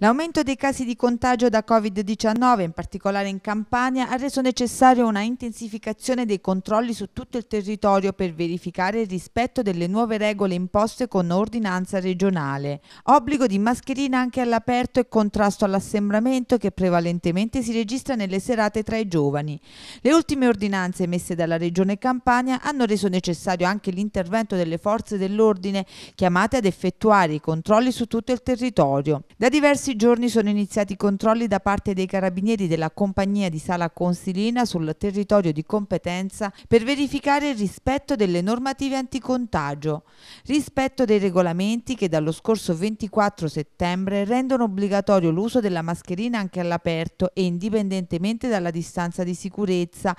L'aumento dei casi di contagio da Covid-19, in particolare in Campania, ha reso necessaria una intensificazione dei controlli su tutto il territorio per verificare il rispetto delle nuove regole imposte con ordinanza regionale. Obbligo di mascherina anche all'aperto e contrasto all'assembramento che prevalentemente si registra nelle serate tra i giovani. Le ultime ordinanze emesse dalla Regione Campania hanno reso necessario anche l'intervento delle forze dell'ordine chiamate ad effettuare i controlli su tutto il territorio. Da diversi scorsi giorni sono iniziati i controlli da parte dei carabinieri della compagnia di Sala Consilina sul territorio di competenza per verificare il rispetto delle normative anticontagio, rispetto dei regolamenti che dallo scorso 24 settembre rendono obbligatorio l'uso della mascherina anche all'aperto e indipendentemente dalla distanza di sicurezza,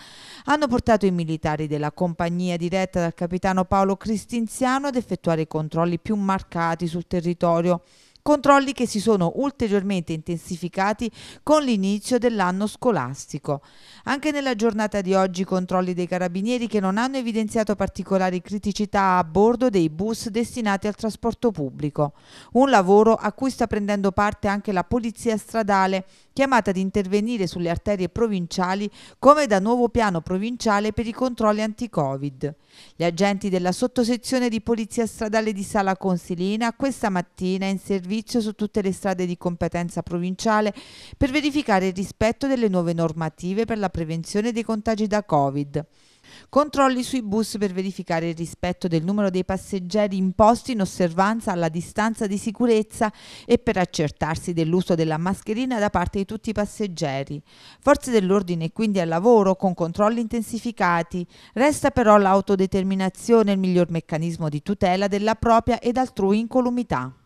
hanno portato i militari della compagnia diretta dal capitano Paolo Cristinziano ad effettuare i controlli più marcati sul territorio controlli che si sono ulteriormente intensificati con l'inizio dell'anno scolastico. Anche nella giornata di oggi controlli dei carabinieri che non hanno evidenziato particolari criticità a bordo dei bus destinati al trasporto pubblico. Un lavoro a cui sta prendendo parte anche la polizia stradale, chiamata ad intervenire sulle arterie provinciali come da nuovo piano provinciale per i controlli anti-Covid. Gli agenti della sottosezione di polizia stradale di Sala Consilina questa mattina in servizio servizio su tutte le strade di competenza provinciale per verificare il rispetto delle nuove normative per la prevenzione dei contagi da Covid. Controlli sui bus per verificare il rispetto del numero dei passeggeri imposti in osservanza alla distanza di sicurezza e per accertarsi dell'uso della mascherina da parte di tutti i passeggeri. Forze dell'ordine quindi al lavoro con controlli intensificati. Resta però l'autodeterminazione il miglior meccanismo di tutela della propria ed altrui incolumità.